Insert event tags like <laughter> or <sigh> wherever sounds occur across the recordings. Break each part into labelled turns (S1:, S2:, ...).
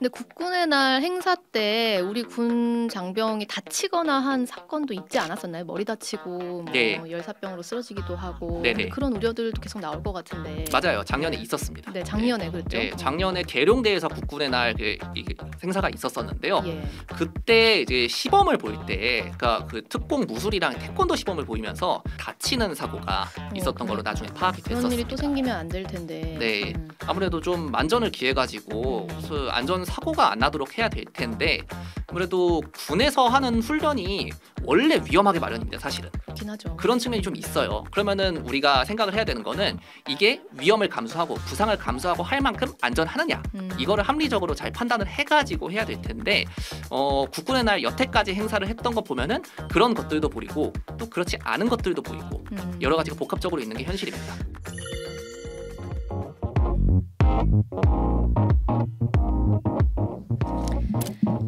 S1: 근데 국군의 날 행사 때 우리 군 장병이 다치거나 한 사건도 있지 않았었나요? 머리 다치고 뭐 네. 열사병으로 쓰러지기도 하고 그런 우려들도 계속 나올 것 같은데
S2: 맞아요. 작년에 네. 있었습니다.
S1: 네, 작년에 네. 그랬죠. 네,
S2: 작년에 계룡대에서 국군의 날 그, 이, 그 행사가 있었었는데요. 예. 그때 이제 시범을 볼 때, 그러니까 그 특공 무술이랑 태권도 시범을 보이면서 다치는 사고가 어, 있었던 어, 걸로 나중에 파악이 됐었니다 그런 일이
S1: 또 생기면 안 될 텐데.
S2: 네, 음. 아무래도 좀 만전을 기해 가지고 음. 안전 사고가 안 나도록 해야 될 텐데 아무래도 군에서 하는 훈련이 원래 위험하게 마련입니다 사실은 긴하죠. 그런 측면이 좀 있어요 그러면은 우리가 생각을 해야 되는 거는 이게 위험을 감수하고 부상을 감수하고 할 만큼 안전하느냐 음. 이거를 합리적으로 잘 판단을 해가지고 해야 될 텐데 어, 국군의 날 여태까지 행사를 했던 거 보면은 그런 것들도 보이고 또 그렇지 않은 것들도 보이고 음. 여러 가지가 복합적으로 있는 게 현실입니다.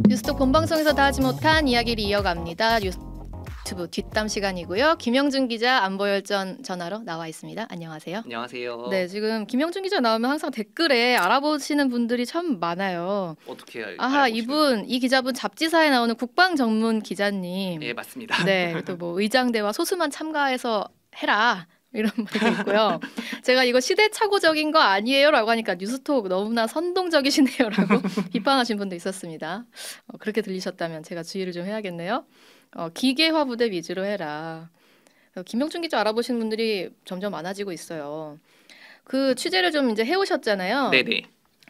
S1: 뉴스톡 본방송에서 다 하지 못한 이야기를 이어갑니다. 유튜브 뒷담 시간이고요. 김영준 기자 안보열전 전화로 나와 있습니다. 안녕하세요.
S2: 안녕하세요. 네,
S1: 지금 김영준 기자 나오면 항상 댓글에 알아보시는 분들이 참 많아요. 어떻게 알, 아하, 이분 이 기자분 잡지사에 나오는 국방 전문 기자님. 예, 맞습니다. 네, 또 뭐 의장대와 소수만 참가해서 해라. 이런 <laughs> 말이 있고요. 제가 이거 시대착오적인 거 아니에요라고 하니까 뉴스톡 너무나 선동적이시네요라고 <laughs> 비판하신 분도 있었습니다. 어, 그렇게 들리셨다면 제가 주의를 좀 해야겠네요. 어, 기계화 부대 위주로 해라. 어, 김명춘 기자 알아보신 분들이 점점 많아지고 있어요. 그 취재를 좀 이제 해오셨잖아요. 네네.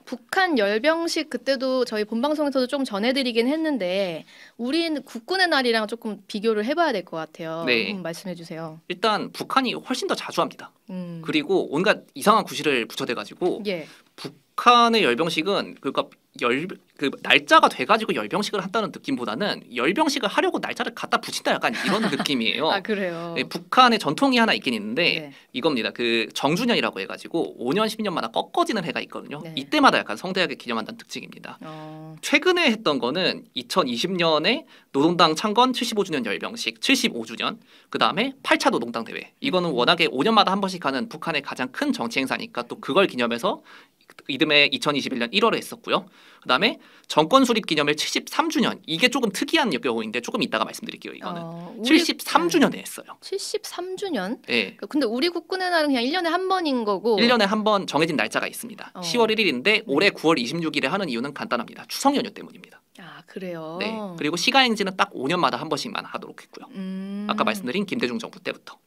S1: 북한 열병식 그때도 저희 본방송에서도 좀 전해드리긴 했는데 우리는 국군의 날이랑 조금 비교를 해봐야 될 것 같아요. 네. 말씀해 주세요.
S2: 일단 북한이 훨씬 더 자주 합니다. 음. 그리고 온갖 이상한 구실을 붙여대가지고 예. 북한의 열병식은 그러니까 열그 날짜가 돼가지고 열병식을 한다는 느낌보다는 열병식을 하려고 날짜를 갖다 붙인다 약간 이런 <laughs> 느낌이에요. 아 그래요. 네, 북한의 전통이 하나 있긴 있는데 네. 이겁니다. 그 정주년이라고 해가지고 5년 10년마다 꺾어지는 해가 있거든요. 네. 이때마다 약간 성대하게 기념한다는 특징입니다. 어... 최근에 했던 거는 2020년에 노동당 창건 75주년 열병식, 75주년 그 다음에 8차 노동당 대회. 이거는 음. 워낙에 5년마다 한 번씩 하는 북한의 가장 큰 정치 행사니까 또 그걸 기념해서 이듬해 2021년 1월에 했었고요. 그 다음에 정권 수립 기념일 73주년 이게 조금 특이한 경우인데 조금 이따가 말씀드릴게요. 이거는 어, 우리, 73주년에 했어요.
S1: 73주년? 네. 그러니까 근데 우리 국군의 날은 그냥 1년에 한 번인 거고 1년에 한
S2: 번 정해진 날짜가 있습니다. 어. 10월 1일인데 올해 9월 26일에 하는 이유는 간단합니다. 추석 연휴 때문입니다.
S1: 아, 그래요. 네.
S2: 그리고 시가 행진은 딱 5년마다 한 번씩만 하도록 했고요. 음... 아까 말씀드린 김대중 정부 때부터.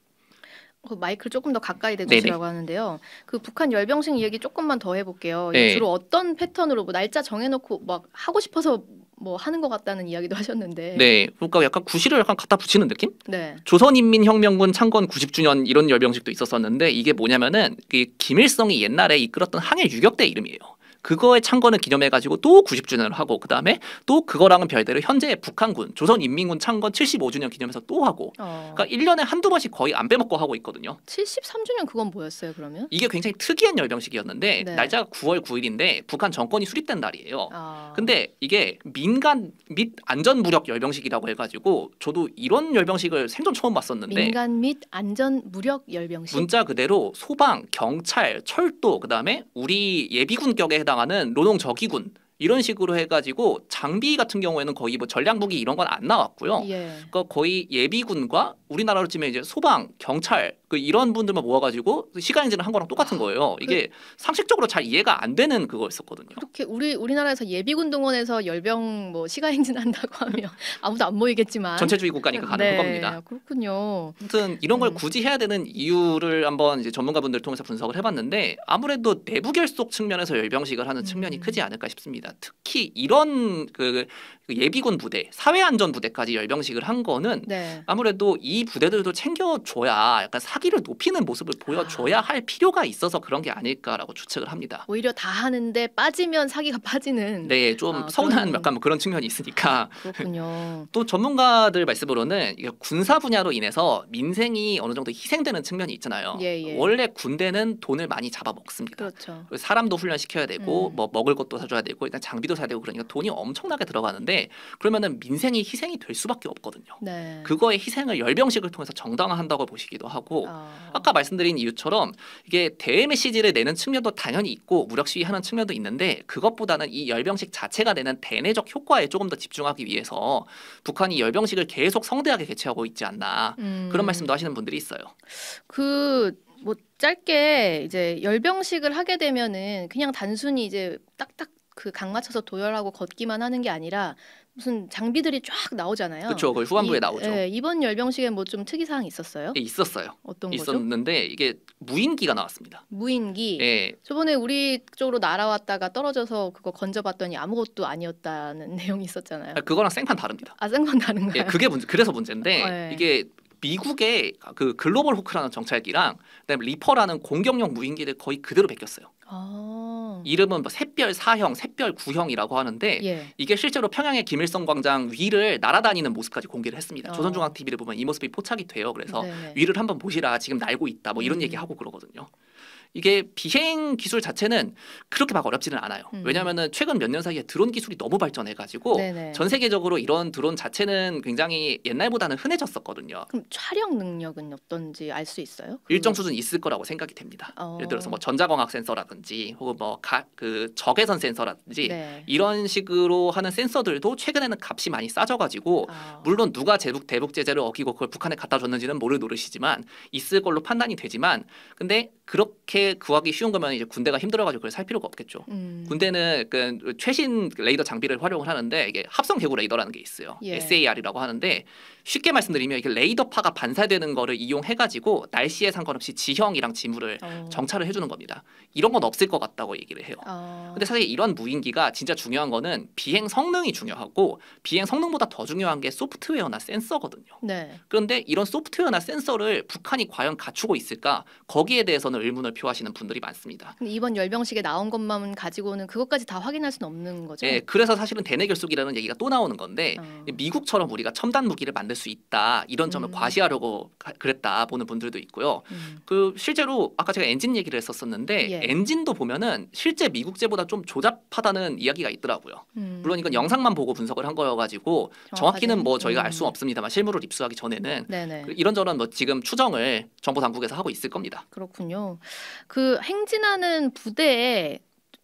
S1: 그 마이크를 조금 더 가까이 대주시라고 하는데요. 그 북한 열병식 이야기 조금만 더 해볼게요. 네. 주로 어떤 패턴으로 뭐 날짜 정해놓고 막 하고 싶어서 뭐 하는 것 같다는 이야기도 하셨는데.
S2: 네, 그러니까 약간 구실을 약간 갖다 붙이는 느낌? 네. 조선인민혁명군 창건 90주년 이런 열병식도 있었었는데 이게 뭐냐면은 그 김일성이 옛날에 이끌었던 항해 유격대 이름이에요. 그거에 창건을 기념해가지고 또 90주년을 하고 그 다음에 또 그거랑은 별대로 현재 북한군 조선인민군 창건 75주년 기념해서 또 하고 어. 그러니까 1년에 한두 번씩 거의 안 빼먹고 하고 있거든요.
S1: 73주년 그건 뭐였어요 그러면?
S2: 이게 굉장히 특이한 열병식이었는데 네. 날짜가 9월 9일인데 북한 정권이 수립된 날이에요. 아. 근데 이게 민간 및 안전무력 열병식이라고 해가지고 저도 이런 열병식을 생전 처음 봤었는데 민간
S1: 및 안전무력 열병식
S2: 문자 그대로 소방, 경찰, 철도 그 다음에 우리 예비군격에 해당 당하는 노동 저기군 이런 식으로 해가지고 장비 같은 경우에는 거의 뭐 전략 무기 이런 건 안 나왔고요. 예. 그러니까 거의 예비군과 우리나라로 치면 이제 소방, 경찰 그 이런 분들만 모아가지고 시간인제를 한 거랑 똑같은 거예요. 그 이게 상식적으로 잘 이해가 안 되는 그거였었거든요.
S1: 이렇게 우리 우리나라에서 예비군 동원해서 열병 뭐 시간인진 한다고 <laughs> 하면 아무도 안 모이겠지만 전체주의 국가니까 가능한 네, 겁니다. 그렇군요.
S2: 아무튼 이런 걸 굳이 음. 해야 되는 이유를 한번 이제 전문가분들 통해서 분석을 해봤는데 아무래도 내부 결속 측면에서 열병식을 하는 측면이 음. 크지 않을까 싶습니다. 특히 이런 그, 그 예비군 부대, 사회안전 부대까지 열병식을 한 거는 네. 아무래도 이 부대들도 챙겨줘야 약간 사기를 높이는 모습을 보여줘야 아. 할 필요가 있어서 그런 게 아닐까라고 추측을 합니다.
S1: 오히려 다 하는데 빠지면 사기가 빠지는.
S2: 네, 좀 아, 서운한 그런... 약간 뭐 그런 측면이 있으니까.
S1: 그렇군요.
S2: <laughs> 또 전문가들 말씀으로는 군사 분야로 인해서 민생이 어느 정도 희생되는 측면이 있잖아요. 예, 예. 원래 군대는 돈을 많이 잡아먹습니다. 그렇죠. 사람도 훈련시켜야 되고 음. 뭐 먹을 것도 사줘야 되고 일단 장비도 사야 되고 그러니까 돈이 엄청나게 들어가는데 그러면은 민생이 희생이 될 수밖에 없거든요. 네. 그거에 희생을 열병 형식을 통해서 정당화한다고 보시기도 하고 아. 아까 말씀드린 이유처럼 이게 대외 메시지를 내는 측면도 당연히 있고 무력 시위하는 측면도 있는데 그것보다는 이 열병식 자체가 내는 대내적 효과에 조금 더 집중하기 위해서 북한이 열병식을 계속 성대하게 개최하고 있지 않나 음. 그런 말씀도 하시는 분들이 있어요.
S1: 그 뭐 짧게 이제 열병식을 하게 되면은 그냥 단순히 이제 딱딱 그 강 맞춰서 도열하고 걷기만 하는 게 아니라 무슨 장비들이 쫙 나오잖아요. 그렇죠. 그 후반부에 이, 나오죠. 예, 이번 열병식에 뭐 좀 특이 사항 있었어요? 예,
S2: 있었어요. 어떤 거죠? 있었는데 이게 무인기가 나왔습니다.
S1: 무인기. 예. 저번에 우리 쪽으로 날아왔다가 떨어져서 그거 건져봤더니 아무것도 아니었다는 <laughs> 내용이 있었잖아요. 아,
S2: 그거랑 생판 다릅니다.
S1: 아 생판 다른가요?
S2: 예, 그게 문제. 그래서 문제인데 어, 예. 이게 미국의 그 글로벌 호크라는 정찰기랑 그다음에 리퍼라는 공격용 무인기를 거의 그대로 베꼈어요.
S1: 아.
S2: 이름은 뭐 샛별 사형, 샛별 구형이라고 하는데 예. 이게 실제로 평양의 김일성 광장 위를 날아다니는 모습까지 공개를 했습니다. 어. 조선중앙 TV를 보면 이 모습이 포착이 돼요. 그래서 네 위를 한번 보시라 지금 날고 있다 뭐 이런 음. 얘기하고 그러거든요. 이게 비행 기술 자체는 그렇게 막 어렵지는 않아요. 음. 왜냐하면은 최근 몇 년 사이에 드론 기술이 너무 발전해가지고 네네. 전 세계적으로 이런 드론 자체는 굉장히 옛날보다는 흔해졌었거든요. 그럼
S1: 촬영 능력은 어떤지 알 수 있어요?
S2: 일정 수준 있을 거라고 생각이 됩니다. 어. 예를 들어서 뭐 전자광학 센서라든지 혹은 뭐 그 적외선 센서라든지 네. 이런 식으로 하는 센서들도 최근에는 값이 많이 싸져가지고 어. 물론 누가 제북 대북 제재를 어기고 그걸 북한에 갖다 줬는지는 모를 노릇이지만 있을 걸로 판단이 되지만 근데 그렇게 구하기 쉬운 거면 이제 군대가 힘들어가지고 그걸 살 필요가 없겠죠. 음. 군대는 그 최신 레이더 장비를 활용을 하는데 이게 합성 개구 레이더라는 게 있어요. 예. SAR이라고 하는데 쉽게 말씀드리면 이게 레이더파가 반사되는 거를 이용해가지고 날씨에 상관없이 지형이랑 지물을 어. 정찰을 해주는 겁니다. 이런 건 없을 것 같다고 얘기를 해요. 어. 근데 사실 이런 무인기가 진짜 중요한 거는 비행 성능이 중요하고 비행 성능보다 더 중요한 게 소프트웨어나 센서거든요. 네. 그런데 이런 소프트웨어나 센서를 북한이 과연 갖추고 있을까 거기에 대해서는 의문을 표하. 하시는 분들이 많습니다.
S1: 이번 열병식에 나온 것만 가지고는 그것까지 다 확인할 수는 없는 거죠. 예,
S2: 그래서 사실은 대내 결속이라는 얘기가 또 나오는 건데 어. 미국처럼 우리가 첨단 무기를 만들 수 있다 이런 점을 음. 과시하려고 그랬다 보는 분들도 있고요. 음. 그 실제로 아까 제가 엔진 얘기를 했었었는데 예. 엔진도 보면은 실제 미국제보다 좀 조잡하다는 이야기가 있더라고요. 음. 물론 이건 영상만 보고 분석을 한 거여가지고 정확히는 뭐 저희가 알 음. 수는 없습니다만 실물을 입수하기 전에는 네네. 그 이런저런 뭐 지금 추정을 정보 당국에서 하고 있을 겁니다.
S1: 그렇군요. 그 행진하는 부대에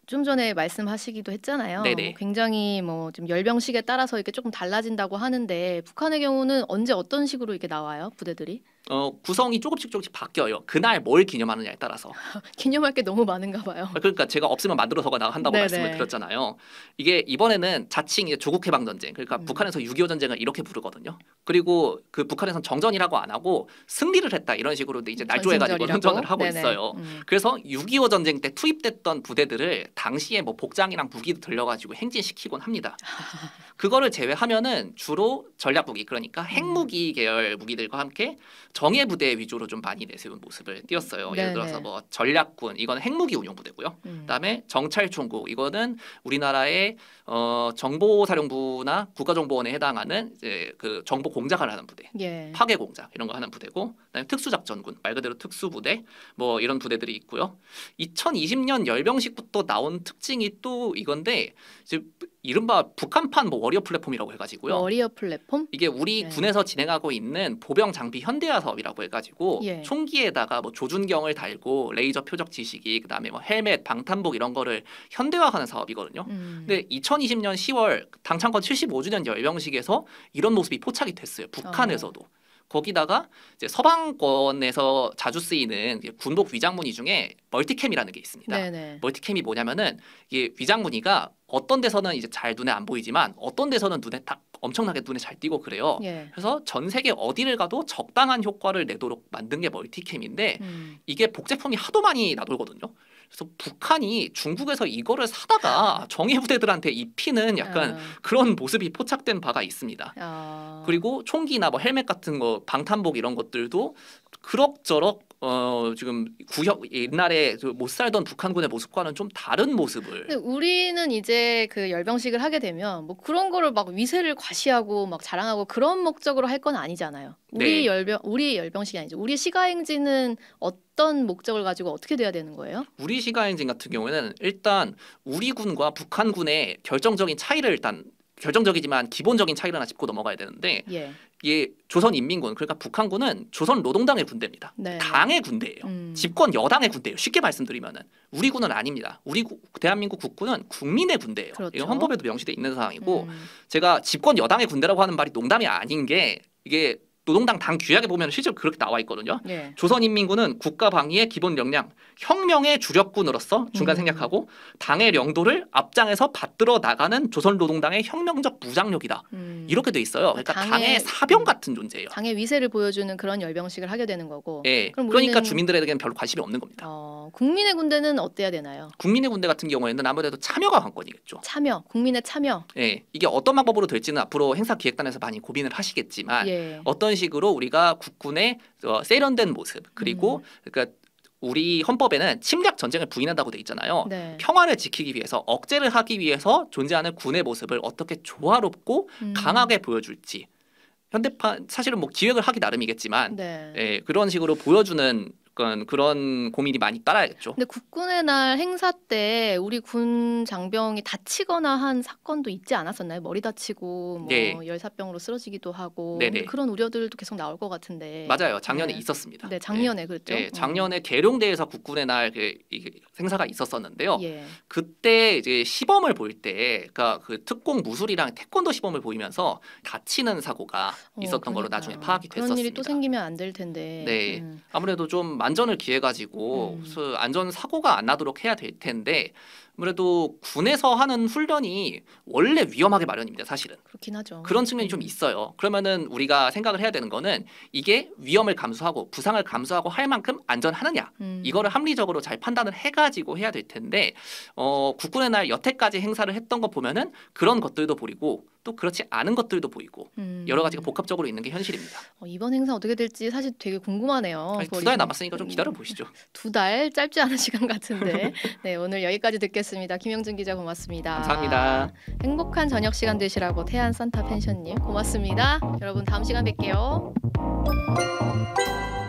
S1: 좀 전에 말씀하시기도 했잖아요. 네네. 뭐 굉장히 뭐 좀 열병식에 따라서 이게 렇 조금 달라진다고 하는데 북한의 경우는 언제 어떤 식으로 이게 렇 나와요? 부대들이?
S2: 어, 구성이 조금씩 조금씩 바뀌어요. 그날 뭘 기념하느냐에 따라서. <laughs>
S1: 기념할 게 너무 많은가 봐요.
S2: 아, 그러니까 제가 없으면 만들어서 나간다고 네네. 말씀을 네. 드렸잖아요. 이게 이번에는 자칭 이제 조국 해방 전쟁. 그러니까 음. 북한에서 6.25 전쟁을 이렇게 부르거든요. 그리고 그 북한에선 정전이라고 안 하고 승리를 했다 이런 식으로 이제 음, 날조해 가지고 현전을 하고 네네. 있어요. 음. 그래서 6.25 전쟁 때 투입됐던 부대들을 당시에 뭐 복장이랑 무기도 들려 가지고 행진시키곤 합니다. <laughs> 그거를 제외하면은 주로 전략무기 그러니까 핵무기 음. 계열 무기들과 함께 정예 부대 위주로 좀 많이 내세운 모습을 띄었어요. 예를 들어서 뭐 전략군 이건 핵무기 운용 부대고요. 음. 그다음에 정찰총국 이거는 우리나라의 어, 정보사령부나 국가정보원에 해당하는 이제 그 정보 공작을 하는 부대, 예. 파괴 공작 이런 거 하는 부대고, 그다음에 특수작전군 말 그대로 특수부대 뭐 이런 부대들이 있고요. 2020년 열병식부터 나온 특징이 또 이건데 이제 이른바 북한판 뭐 워리어 플랫폼이라고 해가지고요.
S1: 워리어 플랫폼?
S2: 이게 우리 네. 군에서 진행하고 있는 보병 장비 현대화 사업이라고 해가지고 예. 총기에다가 뭐 조준경을 달고 레이저 표적 지식이 그다음에 뭐 헬멧, 방탄복 이런 거를 현대화하는 사업이거든요. 음. 근데 2020년 10월 당창건 75주년 열병식에서 이런 모습이 포착이 됐어요. 북한에서도. 어. 거기다가 이제 서방권에서 자주 쓰이는 군복 위장무늬 중에 멀티캠이라는 게 있습니다. 네네. 멀티캠이 뭐냐면은 이게 위장무늬가 어떤 데서는 이제 잘 눈에 안 보이지만 어떤 데서는 눈에 딱 엄청나게 눈에 잘 띄고 그래요. 예. 그래서 전 세계 어디를 가도 적당한 효과를 내도록 만든 게 멀티캠인데 음. 이게 복제품이 하도 많이 나돌거든요. 그래서 북한이 중국에서 이거를 사다가 정예 부대들한테 입히는 약간 어. 그런 모습이 포착된 바가 있습니다. 어. 그리고 총기나 뭐 헬멧 같은 거 방탄복 이런 것들도 그럭저럭 어 지금 구형 옛날에 못 살던 북한군의 모습과는 좀 다른 모습을. 근데
S1: 우리는 이제 그 열병식을 하게 되면 뭐 그런 거를 막 위세를 과시하고 막 자랑하고 그런 목적으로 할 건 아니잖아요. 우리 네. 열병 우리 열병식이 아니죠. 우리 시가행진은 어떤 목적을 가지고 어떻게 돼야 되는
S2: 거예요? 우리 시가행진 같은 경우에는 일단 우리 군과 북한 군의 결정적인 차이를 일단 결정적이지만 기본적인 차이를 하나 짚고 넘어가야 되는데 예. 이 예, 조선인민군 그러니까 북한군은 조선 노동당의 군대입니다. 네. 당의 군대예요. 음. 집권 여당의 군대예요. 쉽게 말씀드리면은 우리 군은 아닙니다. 우리 구, 대한민국 국군은 국민의 군대예요. 그렇죠. 이건 헌법에도 명시돼 있는 상황이고 음. 제가 집권 여당의 군대라고 하는 말이 농담이 아닌 게 이게 노동당 당 규약에 보면 실제로 그렇게 나와 있거든요. 예. 조선인민군은 국가 방위의 기본 역량, 혁명의 주력군으로서 중간 음. 생략하고 음. 당의 령도를 앞장에서 받들어 나가는 조선 노동당의 혁명적 무장력이다. 음. 이렇게 돼 있어요. 그러니까 당의, 당의, 사병 음. 같은 존재예요.
S1: 당의 위세를 보여주는 그런 열병식을 하게 되는 거고.
S2: 예. 그럼 우리는... 그러니까 주민들에게는 별로 관심이 없는 겁니다.
S1: 어, 국민의 군대는 어때야 되나요?
S2: 국민의 군대 같은 경우에는 아무래도 참여가 관건이겠죠.
S1: 참여, 국민의 참여.
S2: 예. 이게 어떤 방법으로 될지는 앞으로 행사 기획단에서 많이 고민을 하시겠지만 예. 어떤 이런 식으로 우리가 국군의 어, 세련된 모습 그리고 음. 그러니까 우리 헌법에는 침략 전쟁을 부인한다고 돼 있잖아요. 네. 평화를 지키기 위해서 억제를 하기 위해서 존재하는 군의 모습을 어떻게 조화롭고 음. 강하게 보여줄지 현대판 사실은 뭐 기획을 하기 나름이겠지만 네. 예, 그런 식으로 보여주는 그러니까 그런 고민이 많이 따라야겠죠. 근데
S1: 국군의 날 행사 때 우리 군 장병이 다치거나 한 사건도 있지 않았었나요? 머리 다치고 뭐 네. 열사병으로 쓰러지기도 하고 네, 네. 그런 우려들도 계속 나올 것 같은데. 맞아요. 작년에 네. 있었습니다. 네, 작년에 네. 그랬죠. 네, 음.
S2: 작년에 계룡대에서 국군의 날 그, 행사가 있었었는데요. 예. 그때 이제 시범을 볼 때, 그러니까 그 특공 무술이랑 태권도 시범을 보이면서 다치는 사고가 어, 있었던 어, 걸로 나중에 파악이 됐었습니다. 그런 일이
S1: 또 생기면 안 될 텐데. 네,
S2: 음. 아무래도 좀 만전을 기해 가지고 음. 안전 사고가 안 나도록 해야 될 텐데 아무래도 군에서 하는 훈련이 원래 위험하게 마련입니다. 사실은.
S1: 그렇긴 하죠. 그런
S2: 측면이 음. 좀 있어요. 그러면은 우리가 생각을 해야 되는 거는 이게 위험을 감수하고 부상을 감수하고 할 만큼 안전하느냐 음. 이거를 합리적으로 잘 판단을 해가지고 해야 될 텐데 어, 국군의 날 여태까지 행사를 했던 거 보면은 그런 것들도 보이고 또 그렇지 않은 것들도 보이고 음. 여러 가지가 복합적으로 있는 게 현실입니다.
S1: 어, 이번 행사 어떻게 될지 사실 되게 궁금하네요. 두 달 남았으니까 좀 음. 기다려
S2: 보시죠. <laughs>
S1: 두 달 짧지 않은 시간 같은데. <laughs> 네 오늘 여기까지 듣겠습니다. 김영준 기자 고맙습니다. 감사합니다. 행복한 저녁 시간 되시라고 태안 산타 펜션님 고맙습니다. 여러분 다음 시간 뵐게요.